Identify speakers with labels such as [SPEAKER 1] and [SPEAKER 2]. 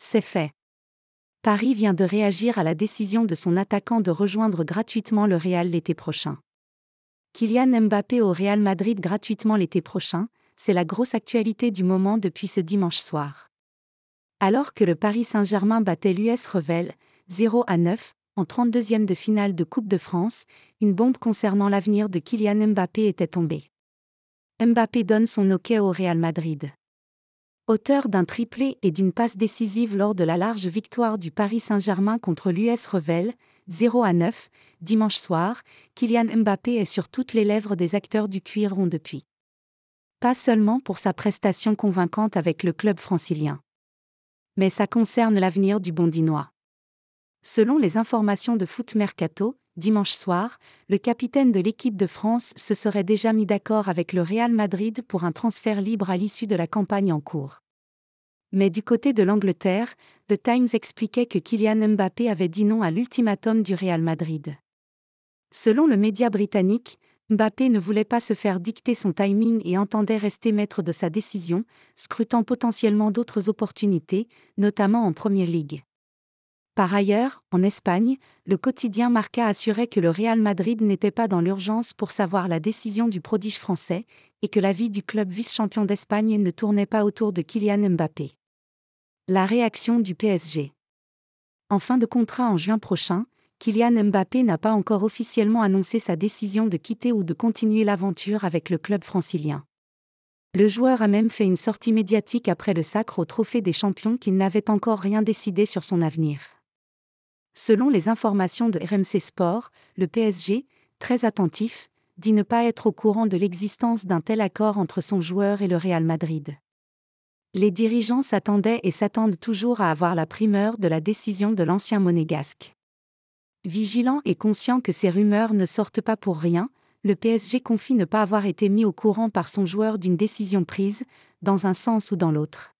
[SPEAKER 1] C'est fait. Paris vient de réagir à la décision de son attaquant de rejoindre gratuitement le Real l'été prochain. Kylian Mbappé au Real Madrid gratuitement l'été prochain, c'est la grosse actualité du moment depuis ce dimanche soir. Alors que le Paris Saint-Germain battait l'US Revelle, 0 à 9 en 32e de finale de Coupe de France, une bombe concernant l'avenir de Kylian Mbappé était tombée. Mbappé donne son hockey au Real Madrid auteur d'un triplé et d'une passe décisive lors de la large victoire du Paris Saint-Germain contre l'US Revel, 0 à 9, dimanche soir, Kylian Mbappé est sur toutes les lèvres des acteurs du cuir rond depuis. Pas seulement pour sa prestation convaincante avec le club francilien. Mais ça concerne l'avenir du Bondinois. Selon les informations de Foot Mercato, dimanche soir, le capitaine de l'équipe de France se serait déjà mis d'accord avec le Real Madrid pour un transfert libre à l'issue de la campagne en cours. Mais du côté de l'Angleterre, The Times expliquait que Kylian Mbappé avait dit non à l'ultimatum du Real Madrid. Selon le média britannique, Mbappé ne voulait pas se faire dicter son timing et entendait rester maître de sa décision, scrutant potentiellement d'autres opportunités, notamment en Premier League. Par ailleurs, en Espagne, le quotidien Marca assurait que le Real Madrid n'était pas dans l'urgence pour savoir la décision du prodige français et que la vie du club vice-champion d'Espagne ne tournait pas autour de Kylian Mbappé. La réaction du PSG. En fin de contrat en juin prochain, Kylian Mbappé n'a pas encore officiellement annoncé sa décision de quitter ou de continuer l'aventure avec le club francilien. Le joueur a même fait une sortie médiatique après le sacre au Trophée des Champions qu'il n'avait encore rien décidé sur son avenir. Selon les informations de RMC Sport, le PSG, très attentif, dit ne pas être au courant de l'existence d'un tel accord entre son joueur et le Real Madrid. Les dirigeants s'attendaient et s'attendent toujours à avoir la primeur de la décision de l'ancien monégasque. Vigilant et conscient que ces rumeurs ne sortent pas pour rien, le PSG confie ne pas avoir été mis au courant par son joueur d'une décision prise, dans un sens ou dans l'autre.